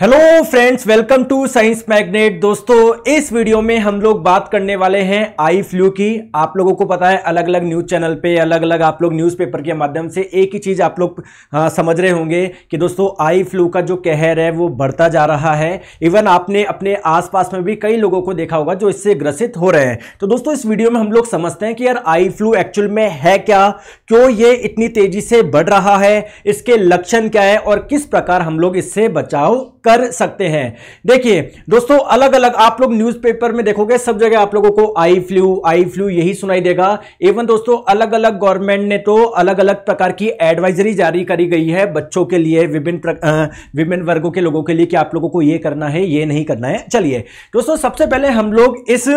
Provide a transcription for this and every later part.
hello friends welcome to science magnet दोस्तों इस video में हम लोग बात करने वाले हैं आई फ्लू की आप लोगों को पता है अलग अलग न्यूज़ चैनल पे अलग अलग आप लोग न्यूज़पेपर के माध्यम से एक ही चीज़ आप लोग आ, समझ रहे होंगे कि दोस्तों आई फ्लू का जो कहर है वो बढ़ता जा रहा है इवन आपने अपने आस में भी कई लोगों को देखा होगा जो इससे ग्रसित हो रहे हैं तो दोस्तों इस वीडियो में हम लोग समझते हैं कि यार आई फ्लू एक्चुअल में है क्या क्यों ये इतनी तेज़ी से बढ़ रहा है इसके लक्षण क्या है और किस प्रकार हम लोग इससे बचाव कर सकते हैं देखिए दोस्तों अलग अलग आप लोग न्यूज़पेपर में देखोगे सब जगह आप लोगों को आई फ्लू आई फ्लू यही सुनाई देगा इवन दोस्तों अलग अलग गवर्नमेंट ने तो अलग अलग प्रकार की एडवाइजरी जारी करी गई है बच्चों के लिए विभिन्न विभिन्न वर्गों के लोगों के लिए कि आप लोगों को ये करना है ये नहीं करना है चलिए दोस्तों सबसे पहले हम लोग इस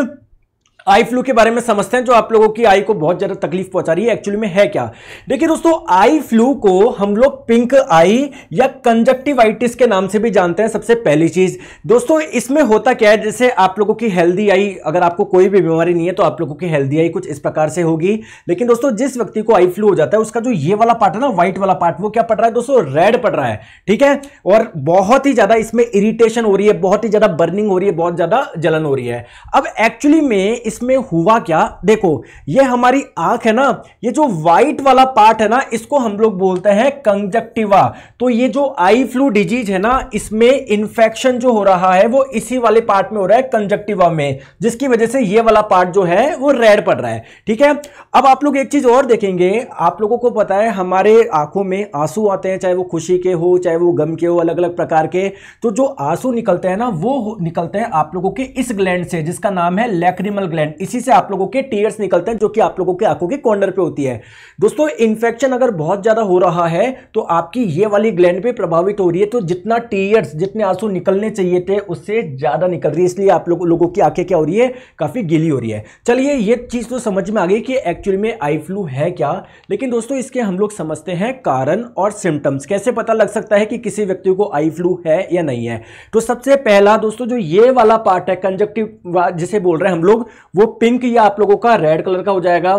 आई फ्लू के बारे में समझते हैं जो आप लोगों की आई को बहुत ज्यादा तकलीफ पहुंचा रही है एक्चुअली में है क्या देखिए दोस्तों आई फ्लू को हम लोग पिंक आई या कंजक्टिवाइटिस के नाम से भी जानते हैं सबसे पहली चीज दोस्तों इसमें होता क्या है जैसे आप लोगों की हेल्दी आई अगर आपको कोई भी बीमारी नहीं है तो आप लोगों की हेल्दी आई कुछ इस प्रकार से होगी लेकिन दोस्तों जिस व्यक्ति को आई फ्लू हो जाता है उसका जो ये वाला पार्ट है ना व्हाइट वाला पार्ट वो क्या पड़ रहा है दोस्तों रेड पड़ रहा है ठीक है और बहुत ही ज्यादा इसमें इरिटेशन हो रही है बहुत ही ज्यादा बर्निंग हो रही है बहुत ज्यादा जलन हो रही है अब एक्चुअली में इस इसमें हुआ क्या देखो ये हमारी आंख है ना ये जो वाइट वाला पार्ट है ना इसको हम लोग बोलते हैं कंजक्टिवा तो ये जो आई फ्लू डिजीज है ना इसमें इंफेक्शन जो हो रहा है वो इसी वाले पार्ट में हो रहा है कंजक्टिवा में जिसकी वजह से ये वाला पार्ट जो है वो रेड पड़ रहा है ठीक है अब आप लोग एक चीज और देखेंगे आप लोगों को पता है हमारे आंखों में आंसू आते हैं चाहे वो खुशी के हो चाहे वो गम के हो अलग अलग प्रकार के तो जो आंसू निकलते हैं ना वो निकलते हैं आप लोगों के इस ग्लैंड से जिसका नाम है लेक्रिमल ग्लैंड ग्लैंड इसी से आप लोगों के टीयर्स निकलते हैं जो कि आप लोगों के आंखों के कॉर्नर पे होती है दोस्तों इन्फेक्शन अगर बहुत ज़्यादा हो रहा है तो आपकी ये वाली ग्लैंड पे प्रभावित हो रही है तो जितना टीयर्स जितने आंसू निकलने चाहिए थे उससे ज़्यादा निकल रही है इसलिए आप लोगों लोगों की आंखें क्या हो रही है काफ़ी गिली हो रही है चलिए ये चीज़ तो समझ में आ गई कि एक्चुअली में आई फ्लू है क्या लेकिन दोस्तों इसके हम लोग समझते हैं कारण और सिम्टम्स कैसे पता लग सकता है कि किसी व्यक्ति को आई फ्लू है या नहीं है तो सबसे पहला दोस्तों जो ये वाला पार्ट है कंजक्टिव जिसे बोल रहे हैं हम लोग वो पिंक या आप लोगों का रेड कलर का हो जाएगा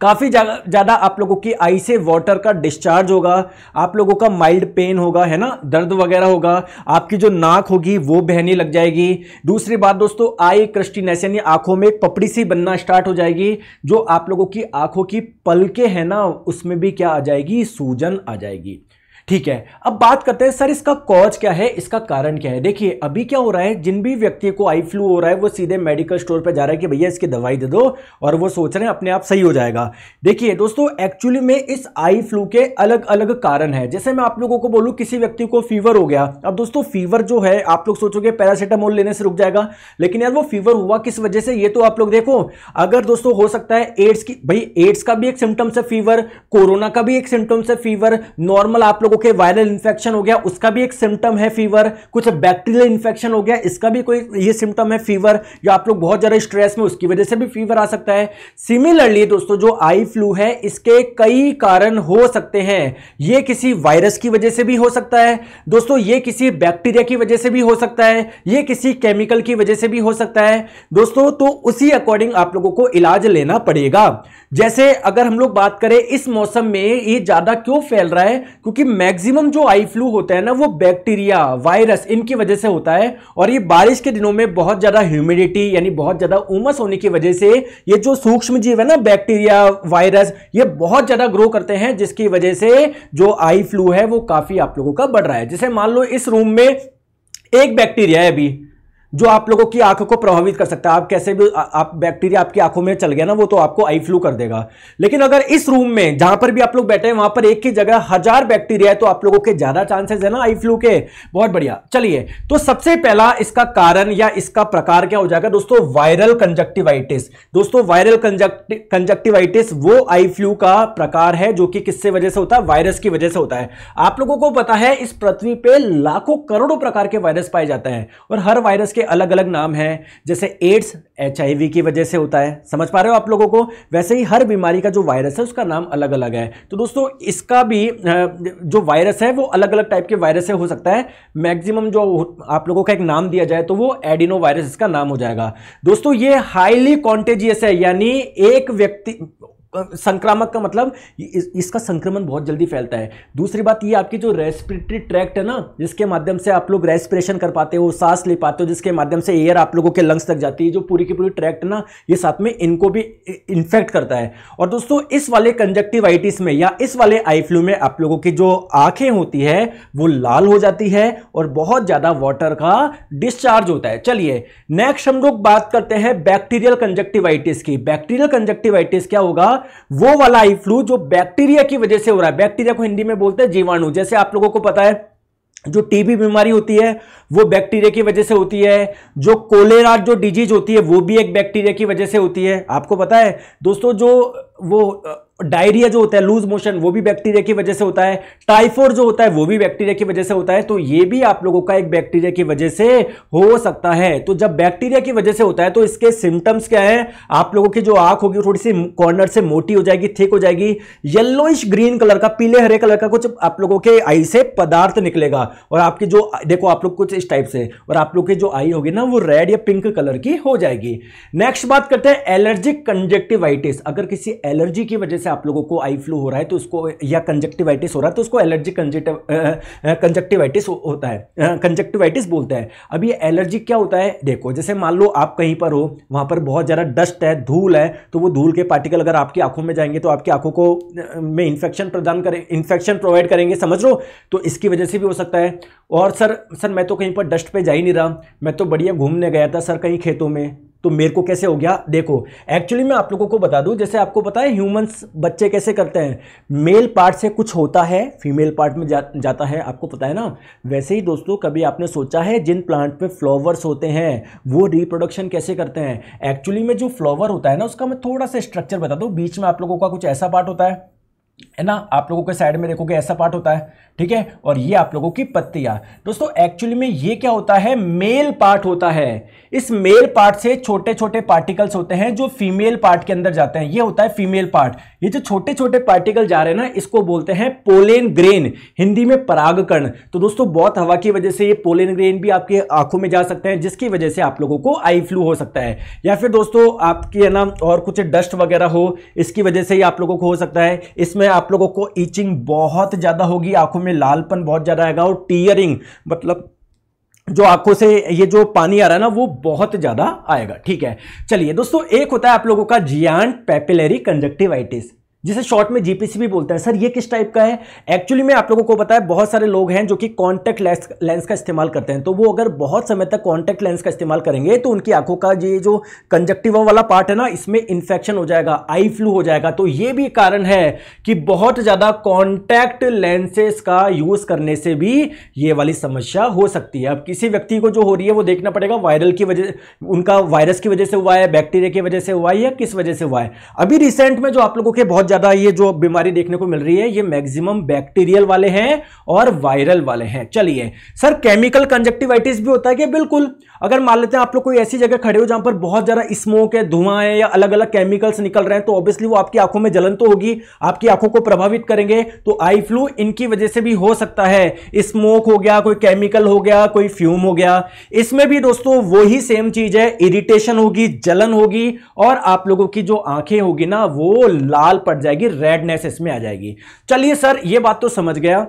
काफ़ी ज़्यादा आप लोगों की आई से वाटर का डिस्चार्ज होगा आप लोगों का माइल्ड पेन होगा है ना दर्द वगैरह होगा आपकी जो नाक होगी वो बहने लग जाएगी दूसरी बात दोस्तों आई क्रस्टिनेस यानी आंखों में एक पपड़ी सी बनना स्टार्ट हो जाएगी जो आप लोगों की आंखों की पलके है ना उसमें भी क्या आ जाएगी सूजन आ जाएगी ठीक है अब बात करते हैं सर इसका कॉज क्या है इसका कारण क्या है देखिए अभी क्या हो रहा है जिन भी व्यक्ति को आई फ्लू हो रहा है वो सीधे मेडिकल स्टोर पर जा रहा है कि भैया इसकी दवाई दे दो और वो सोच रहे हैं अपने आप सही हो जाएगा देखिए दोस्तों एक्चुअली में इस आई फ्लू के अलग अलग कारण है जैसे मैं आप लोगों को बोलूँ किसी व्यक्ति को फीवर हो गया अब दोस्तों फीवर जो है आप लोग सोचोगे पैरासीटामोल लेने से रुक जाएगा लेकिन यार वो फीवर हुआ किस वजह से ये तो आप लोग देखो अगर दोस्तों हो सकता है एड्स की भाई एड्स का भी एक सिम्टम्स है फीवर कोरोना का भी एक सिम्टम्स है फीवर नॉर्मल आप लोगों लोगों के वायरल इन्फेक्शन हो गया उसका भी एक सिम्टम है फीवर कुछ बैक्टीरियल इन्फेक्शन हो गया इसका भी कोई ये सिम्टम है फीवर या आप लोग बहुत ज़्यादा स्ट्रेस में उसकी वजह से भी फीवर आ सकता है सिमिलरली दोस्तों जो आई फ्लू है इसके कई कारण हो सकते हैं ये किसी वायरस की वजह से भी हो सकता है दोस्तों ये किसी बैक्टीरिया की वजह से भी हो सकता है ये किसी केमिकल की वजह से भी हो सकता है दोस्तों तो उसी अकॉर्डिंग आप लोगों को इलाज लेना पड़ेगा जैसे अगर हम लोग बात करें इस मौसम में ये ज़्यादा क्यों फैल रहा है क्योंकि मैक्सिमम जो आई फ्लू होता है ना वो बैक्टीरिया वायरस इनकी वजह से होता है और ये बारिश के दिनों में बहुत ज़्यादा ह्यूमिडिटी यानी बहुत ज़्यादा उमस होने की वजह से ये जो सूक्ष्म जीव है ना बैक्टीरिया वायरस ये बहुत ज़्यादा ग्रो करते हैं जिसकी वजह से जो आई फ्लू है वो काफ़ी आप लोगों का बढ़ रहा है जैसे मान लो इस रूम में एक बैक्टीरिया है अभी जो आप लोगों की आंखों को प्रभावित कर सकता है आप कैसे भी आ, आप बैक्टीरिया आपकी आंखों में चल गया ना वो तो आपको आई फ्लू कर देगा लेकिन अगर इस रूम में जहां पर भी आप लोग बैठे हैं वहां पर एक ही जगह हजार बैक्टीरिया है तो आप लोगों के ज्यादा चांसेस है ना आई फ्लू के बहुत बढ़िया चलिए तो सबसे पहला इसका कारण या इसका प्रकार क्या हो जाएगा दोस्तों वायरल कंजक्टिवाइटिस दोस्तों वायरल कंजक्टिवाइटिस वो आई फ्लू का प्रकार है जो कि किससे वजह से होता है वायरस की वजह से होता है आप लोगों को पता है इस पृथ्वी पे लाखों करोड़ों प्रकार के वायरस पाए जाते हैं और हर वायरस के अलग अलग नाम हैं जैसे एड्स एच की वजह से होता है समझ पा रहे हो आप लोगों को वैसे ही हर बीमारी का जो वायरस है उसका नाम अलग अलग है तो दोस्तों इसका भी जो वायरस है वो अलग अलग टाइप के वायरस से हो सकता है मैक्सिमम जो आप लोगों का एक नाम दिया जाए तो वो एडिनो वायरस इसका नाम हो जाएगा दोस्तों ये हाईली कॉन्टेजियस है यानी एक व्यक्ति संक्रामक का मतलब इस, इसका संक्रमण बहुत जल्दी फैलता है दूसरी बात ये आपकी जो रेस्पिरेटरी ट्रैक्ट है ना जिसके माध्यम से आप लोग रेस्पिरेशन कर पाते हो सांस ले पाते हो जिसके माध्यम से एयर आप लोगों के लंग्स तक जाती है जो पूरी की पूरी ट्रैक्ट ना ये साथ में इनको भी इन्फेक्ट करता है और दोस्तों इस वाले कंजक्टिवाइटिस में या इस वाले आई फ्लू में आप लोगों की जो आंखें होती है वो लाल हो जाती है और बहुत ज़्यादा वाटर का डिस्चार्ज होता है चलिए नेक्स्ट हम लोग बात करते हैं बैक्टीरियल कंजक्टिवाइटिस की बैक्टीरियल कंजक्टिवाइटिस क्या होगा वो वाला आई फ्लू जो बैक्टीरिया की वजह से हो रहा है बैक्टीरिया को हिंदी में बोलते हैं जीवाणु जैसे आप लोगों को पता है जो टीबी बीमारी होती है वो बैक्टीरिया की वजह से होती है जो कोलेरा जो डिजीज होती है वो भी एक बैक्टीरिया की वजह से होती है आपको पता है दोस्तों जो वो डायरिया जो होता है लूज मोशन वो भी बैक्टीरिया की वजह से होता है टाइफोड जो होता है वो भी बैक्टीरिया की वजह से होता है तो ये भी आप लोगों का एक बैक्टीरिया की वजह से हो सकता है तो जब बैक्टीरिया की वजह से होता है तो इसके सिम्टम्स क्या है आप लोगों की जो आंख होगी थोड़ी सी कॉर्नर से मोटी हो जाएगी थिक हो जाएगी येल्लोइश ग्रीन कलर का पीले हरे कलर का कुछ आप लोगों के आई से पदार्थ निकलेगा और आपकी जो देखो आप लोग कुछ इस टाइप से और आप लोग की जो आई होगी ना वो रेड या पिंक कलर की हो जाएगी नेक्स्ट बात करते हैं एलर्जिक कंजेक्टिवाइटिस अगर किसी एलर्जी की वजह से आप लोगों को आई फ्लू हो रहा है तो उसको या कंजक्टिवाइटिस हो रहा है तो उसको एलर्जी कंजक्टिवाइटिस होता है कंजक्टिवाइटिस बोलते हैं अब ये एलर्जी क्या होता है देखो जैसे मान लो आप कहीं पर हो वहाँ पर बहुत ज़्यादा डस्ट है धूल है तो वो धूल के पार्टिकल अगर आपकी आंखों में जाएंगे तो आपकी आंखों को में इन्फेक्शन प्रदान करें इन्फेक्शन प्रोवाइड करेंगे समझ लो तो इसकी वजह से भी हो सकता है और सर सर मैं तो कहीं पर डस्ट पे जा ही नहीं रहा मैं तो बढ़िया घूमने गया था सर कहीं खेतों में तो मेरे को कैसे हो गया देखो एक्चुअली मैं आप लोगों को बता दूं जैसे आपको पता है ह्यूमंस बच्चे कैसे करते हैं मेल पार्ट से कुछ होता है फीमेल पार्ट में जा, जाता है आपको पता है ना वैसे ही दोस्तों कभी आपने सोचा है जिन प्लांट में फ्लावर्स होते हैं वो रिप्रोडक्शन कैसे करते हैं एक्चुअली में जो फ्लावर होता है ना उसका मैं थोड़ा सा स्ट्रक्चर बता दूँ बीच में आप लोगों का कुछ ऐसा पार्ट होता है है ना आप लोगों के साइड में देखोगे ऐसा पार्ट होता है ठीक है और ये आप लोगों की पत्तियां दोस्तों एक्चुअली में ये क्या होता है मेल पार्ट होता है इस मेल पार्ट से छोटे छोटे पार्टिकल्स होते हैं जो फीमेल पार्ट के अंदर जाते हैं ये होता है फीमेल पार्ट ये जो छोटे छोटे पार्टिकल जा रहे हैं ना इसको बोलते हैं पोलेन ग्रेन हिंदी में परागकर्ण तो दोस्तों बहुत हवा की वजह से ये पोलेन ग्रेन भी आपके आंखों में जा सकते हैं जिसकी वजह से आप लोगों को आई फ्लू हो सकता है या फिर दोस्तों आपकी है ना और कुछ डस्ट वगैरह हो इसकी वजह से ही आप लोगों को हो सकता है इसमें आप आप लोगों को ईचिंग बहुत ज़्यादा होगी आंखों में लालपन बहुत ज़्यादा आएगा और टीयरिंग मतलब जो आंखों से ये जो पानी आ रहा है ना वो बहुत ज़्यादा आएगा ठीक है चलिए दोस्तों एक होता है आप लोगों का जियांट पेपिलरी कंजक्टिवाइटिस जिसे शॉर्ट में जीपीसी भी बोलते हैं सर ये किस टाइप का है एक्चुअली में आप लोगों को बताया बहुत सारे लोग हैं जो कि कॉन्टैक्ट लेंस लेंस का इस्तेमाल करते हैं तो वो अगर बहुत समय तक कॉन्टैक्ट लेंस का इस्तेमाल करेंगे तो उनकी आंखों का ये जो कंजक्टिवा वाला पार्ट है ना इसमें इन्फेक्शन हो जाएगा आई फ्लू हो जाएगा तो ये भी कारण है कि बहुत ज़्यादा कॉन्टैक्ट लेंसेस का यूज़ करने से भी ये वाली समस्या हो सकती है अब किसी व्यक्ति को जो हो रही है वो देखना पड़ेगा वायरल की वजह उनका वायरस की वजह से हुआ है बैक्टीरिया की वजह से हुआ है या किस वजह से हुआ है अभी रिसेंट में जो आप लोगों के बहुत ज़्यादा ये जो बीमारी देखने को मिल रही है ये मैक्सिमम बैक्टीरियल वाले हैं और वायरल वाले हैं चलिए सर केमिकल कंजक्टिवाइटिस भी होता है क्या बिल्कुल अगर मान लेते हैं आप लोग कोई ऐसी जगह खड़े हो जहां पर बहुत ज़्यादा स्मोक है धुआं है या अलग अलग केमिकल्स निकल रहे हैं तो ऑब्वियसली वो आपकी आंखों में जलन तो होगी आपकी आंखों को प्रभावित करेंगे तो आई फ्लू इनकी वजह से भी हो सकता है स्मोक हो गया कोई केमिकल हो गया कोई फ्यूम हो गया इसमें भी दोस्तों वही सेम चीज है इरिटेशन होगी जलन होगी और आप लोगों की जो आंखें होगी ना वो लाल पड़ कट जाएगी रेडनेस इसमें आ जाएगी चलिए सर ये बात तो समझ गया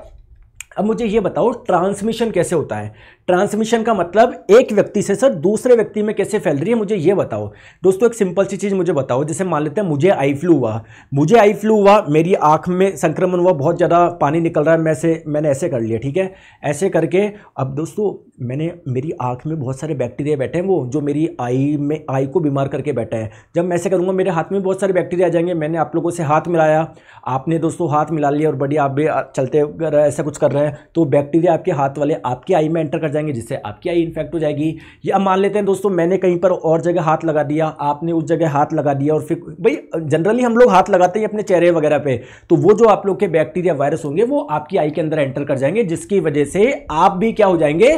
अब मुझे ये बताओ ट्रांसमिशन कैसे होता है ट्रांसमिशन का मतलब एक व्यक्ति से सर दूसरे व्यक्ति में कैसे फैल रही है मुझे ये बताओ दोस्तों एक सिंपल सी चीज़ मुझे बताओ जैसे मान लेते हैं मुझे आई फ्लू हुआ मुझे आई फ्लू हुआ मेरी आँख में संक्रमण हुआ बहुत ज़्यादा पानी निकल रहा है मैं से मैंने ऐसे कर लिया ठीक है ऐसे करके अब दोस्तों मैंने मेरी आँख में बहुत सारे बैक्टीरिया बैठे हैं वो जो मेरी आई में आई को बीमार करके बैठे हैं जब मैं ऐसे करूँगा मेरे हाथ में बहुत सारे बैक्टीरिया आ जाएंगे मैंने आप लोगों से हाथ मिलाया आपने दोस्तों हाथ मिला लिया और बढ़िया आप भी चलते ऐसा कुछ कर रहे हैं है तो बैक्टीरिया आपके हाथ वाले आपकी आई में एंटर कर जाएंगे जिससे आपकी आई इन्फेक्ट हो जाएगी या मान लेते हैं दोस्तों मैंने कहीं पर और जगह हाथ लगा दिया आपने उस जगह हाथ लगा दिया और फिर भाई जनरली हम लोग हाथ लगाते हैं अपने चेहरे वगैरह पे तो वो जो आप लोग के बैक्टीरिया वायरस होंगे वो आपकी आई के अंदर एंटर कर जाएंगे जिसकी वजह से आप भी क्या हो जाएंगे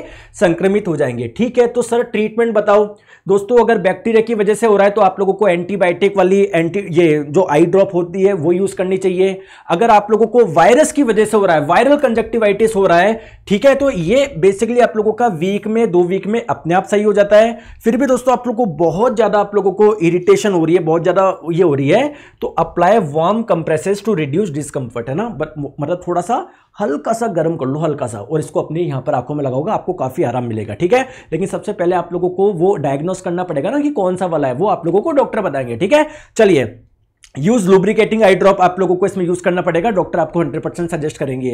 संक्रमित हो जाएंगे ठीक है तो सर ट्रीटमेंट बताओ दोस्तों अगर बैक्टीरिया की वजह से हो रहा है तो आप लोगों को एंटीबायोटिक वाली एंटी ये जो आई ड्रॉप होती है वो यूज करनी चाहिए अगर आप लोगों को वायरस की वजह से हो रहा है वायरल कंजक्टिवाइटिस डायबिटीज हो रहा है ठीक है तो ये बेसिकली आप लोगों का वीक में दो वीक में अपने आप सही हो जाता है फिर भी दोस्तों आप लोगों को बहुत ज्यादा आप लोगों को इरिटेशन हो रही है बहुत ज्यादा ये हो रही है तो apply warm compresses to reduce discomfort है ना बट मतलब थोड़ा सा हल्का सा गर्म कर लो हल्का सा और इसको अपने यहाँ पर आंखों में लगाओगे आपको काफी आराम मिलेगा ठीक है लेकिन सबसे पहले आप लोगों को वो डायग्नोस करना पड़ेगा ना कि कौन सा वाला है वो आप लोगों को डॉक्टर बताएंगे ठीक है चलिए यूज लुब्रिकेटिंग आई ड्रॉप आप लोगों को इसमें यूज करना पड़ेगा डॉक्टर आपको 100 परसेंट सजेस्ट करेंगे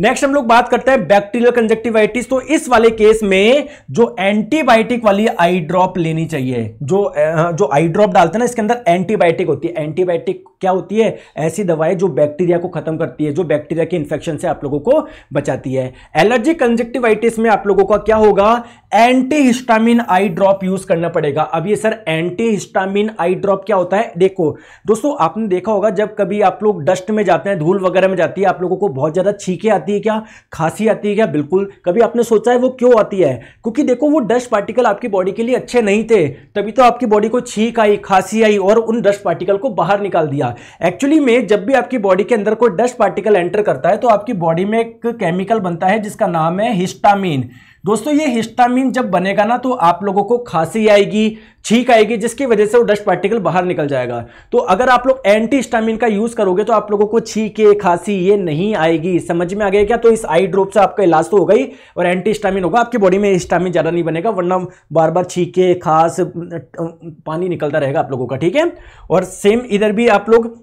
नेक्स्ट हम लोग बात करते हैं बैक्टीरियल कंजेक्टिवाइटिस तो इस वाले केस में जो एंटीबायोटिक वाली आई ड्रॉप लेनी चाहिए जो जो आई ड्रॉप डालते हैं ना इसके अंदर एंटीबायोटिक होती है एंटीबायोटिक क्या होती है ऐसी दवाएं जो बैक्टीरिया को खत्म करती है जो बैक्टीरिया के इंफेक्शन से आप लोगों को बचाती है एलर्जी कंजक्टिवाइटिस में आप लोगों का क्या होगा antihistamine eye drop use करना पड़ेगा अब ये sir antihistamine eye drop क्या होता है देखो दोस्तों आपने देखा होगा जब कभी आप लोग डस्ट में जाते हैं धूल वगैरह में जाती है आप लोगों को बहुत ज्यादा छीके आती है क्या खांसी आती है क्या बिल्कुल कभी आपने सोचा है वो क्यों आती है क्योंकि देखो वो डस्ट पार्टिकल आपकी बॉडी के लिए अच्छे नहीं थे तभी तो आपकी बॉडी को छीक आई खांसी आई और उन डस्ट पार्टिकल को बाहर निकाल दिया मिला एक्चुअली में जब भी आपकी बॉडी के अंदर कोई डस्ट पार्टिकल एंटर करता है तो आपकी बॉडी में एक केमिकल बनता है जिसका नाम है हिस्टामिन दोस्तों ये हिस्टामिन जब बनेगा ना तो आप लोगों को खांसी आएगी छींक आएगी जिसकी वजह से वो डस्ट पार्टिकल बाहर निकल जाएगा तो अगर आप लोग एंटी हिस्टामिन का यूज करोगे तो आप लोगों को छीके खांसी ये नहीं आएगी समझ में आ गया क्या तो इस आई ड्रॉप से आपका इलाज तो होगा ही और एंटी हिस्टामिन होगा आपकी बॉडी में हिस्टामिन ज़्यादा नहीं बनेगा वरना बार बार छींके खास पानी निकलता रहेगा आप लोगों का ठीक है और सेम इधर भी आप लोग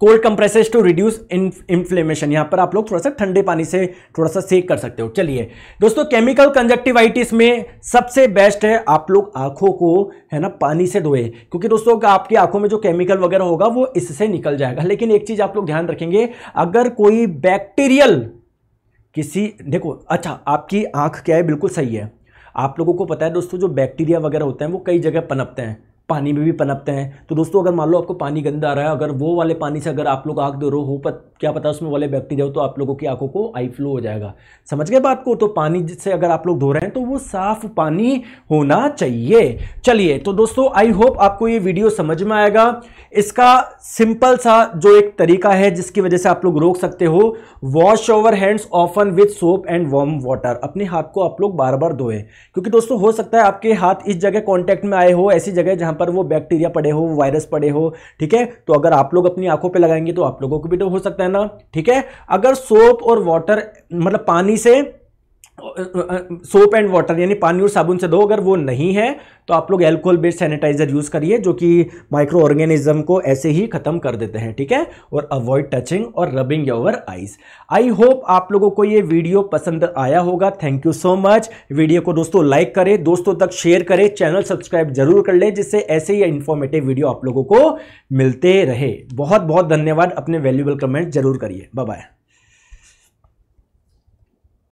cold compresses to reduce inflammation यहाँ पर आप लोग थोड़ा सा ठंडे पानी से थोड़ा सा सेक कर सकते हो चलिए दोस्तों केमिकल कंजक्टिवाइटिस में सबसे बेस्ट है आप लोग आंखों को है ना पानी से धोए क्योंकि दोस्तों आपकी आंखों में जो केमिकल वगैरह होगा वो इससे निकल जाएगा लेकिन एक चीज़ आप लोग ध्यान रखेंगे अगर कोई बैक्टीरियल किसी देखो अच्छा आपकी आंख क्या है बिल्कुल सही है आप लोगों को पता है दोस्तों जो बैक्टीरिया वगैरह होते हैं वो कई जगह पनपते हैं पानी में भी पनपते हैं तो दोस्तों अगर मान लो आपको पानी गंदा आ रहा है अगर वो वाले पानी से अगर आप लोग आँख धो रहे हो पत, क्या पता उसमें वाले बैक्टीरिया हो तो आप लोगों की आंखों को आई फ्लो हो जाएगा समझ गए आपको तो पानी से अगर आप लोग धो रहे हैं तो वो साफ पानी होना चाहिए चलिए तो दोस्तों आई होप आपको ये वीडियो समझ में आएगा इसका सिंपल सा जो एक तरीका है जिसकी वजह से आप लोग रोक सकते हो wash over hands often with soap and warm water अपने हाथ को आप लोग बार बार धोए क्योंकि दोस्तों हो सकता है आपके हाथ इस जगह कॉन्टैक्ट में आए हो ऐसी जगह जहाँ पर वो बैक्टीरिया पड़े हो वायरस पड़े हो ठीक है तो अगर आप लोग अपनी आंखों पर लगाएंगे तो आप लोगों को भी तो हो सकता है ना ठीक है अगर सोप और वाटर मतलब पानी से सोप एंड वाटर यानी पानी और साबुन से दो अगर वो नहीं है तो आप लोग एल्कोहल बेस्ड सैनिटाइजर यूज़ करिए जो कि माइक्रो ऑर्गेनिज्म को ऐसे ही ख़त्म कर देते हैं ठीक है और अवॉइड टचिंग और rubbing your eyes I hope आप लोगों को ये वीडियो पसंद आया होगा thank you so much video को दोस्तों लाइक करें दोस्तों तक शेयर करें चैनल सब्सक्राइब जरूर कर लें जिससे ऐसे ही इन्फॉर्मेटिव वीडियो आप लोगों को मिलते रहे बहुत बहुत धन्यवाद अपने वैल्यूबल कमेंट जरूर करिए बाय